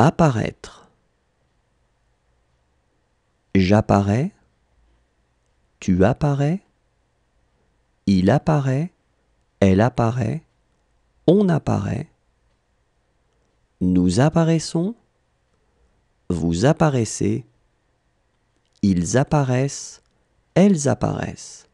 Apparaître. J'apparais. Tu apparais. Il apparaît. Elle apparaît. On apparaît. Nous apparaissons. Vous apparaissez. Ils apparaissent. Elles apparaissent.